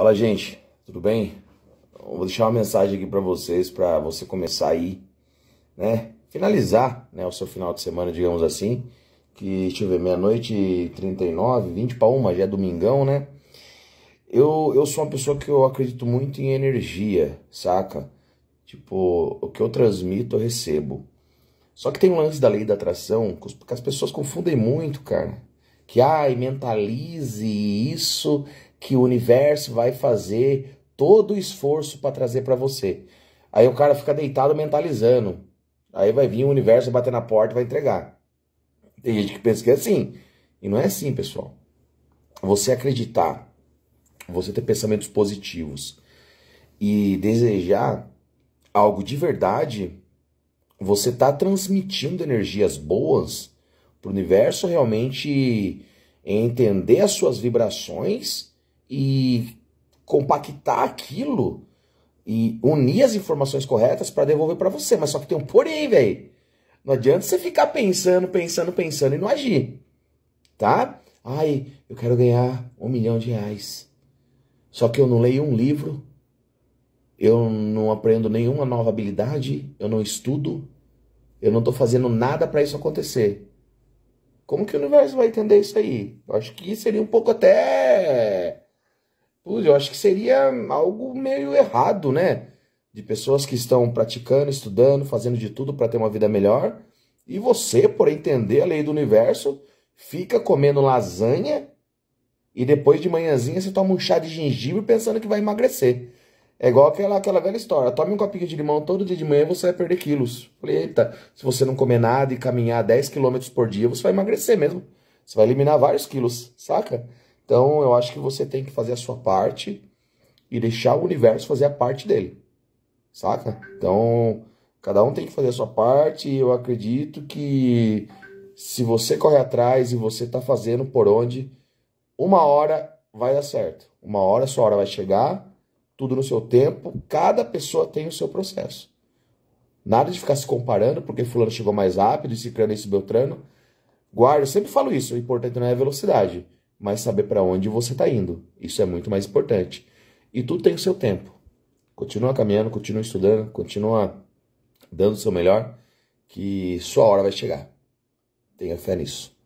Fala, gente, tudo bem? Eu vou deixar uma mensagem aqui para vocês, para você começar aí, né? Finalizar né, o seu final de semana, digamos assim. Que, deixa eu ver, meia-noite e 39, 20 para uma, já é domingão, né? Eu, eu sou uma pessoa que eu acredito muito em energia, saca? Tipo, o que eu transmito, eu recebo. Só que tem um lance da lei da atração que as pessoas confundem muito, cara. Que, ai, mentalize isso, que o universo vai fazer todo o esforço para trazer para você. Aí o cara fica deitado mentalizando. Aí vai vir o universo bater na porta e vai entregar. Tem gente que pensa que é assim. E não é assim, pessoal. Você acreditar, você ter pensamentos positivos e desejar algo de verdade, você está transmitindo energias boas para o universo realmente entender as suas vibrações e compactar aquilo e unir as informações corretas para devolver para você. Mas só que tem um porém, velho. Não adianta você ficar pensando, pensando, pensando e não agir. Tá? Ai, eu quero ganhar um milhão de reais. Só que eu não leio um livro, eu não aprendo nenhuma nova habilidade, eu não estudo, eu não estou fazendo nada para isso acontecer. Como que o universo vai entender isso aí? Eu acho que seria um pouco até eu acho que seria algo meio errado, né? De pessoas que estão praticando, estudando, fazendo de tudo para ter uma vida melhor. E você, por entender a lei do universo, fica comendo lasanha e depois de manhãzinha você toma um chá de gengibre pensando que vai emagrecer. É igual aquela, aquela velha história. Tome um copinho de limão todo dia de manhã você vai perder quilos. Falei, eita, se você não comer nada e caminhar 10 km por dia, você vai emagrecer mesmo. Você vai eliminar vários quilos, saca? Então, eu acho que você tem que fazer a sua parte e deixar o universo fazer a parte dele. Saca? Então, cada um tem que fazer a sua parte e eu acredito que se você corre atrás e você tá fazendo por onde, uma hora vai dar certo. Uma hora sua hora vai chegar, tudo no seu tempo, cada pessoa tem o seu processo. Nada de ficar se comparando porque fulano chegou mais rápido, esse crânio, esse beltrano. Guarda, eu sempre falo isso, o importante não é a velocidade mas saber para onde você está indo. Isso é muito mais importante. E tudo tem o seu tempo. Continua caminhando, continua estudando, continua dando o seu melhor, que sua hora vai chegar. Tenha fé nisso.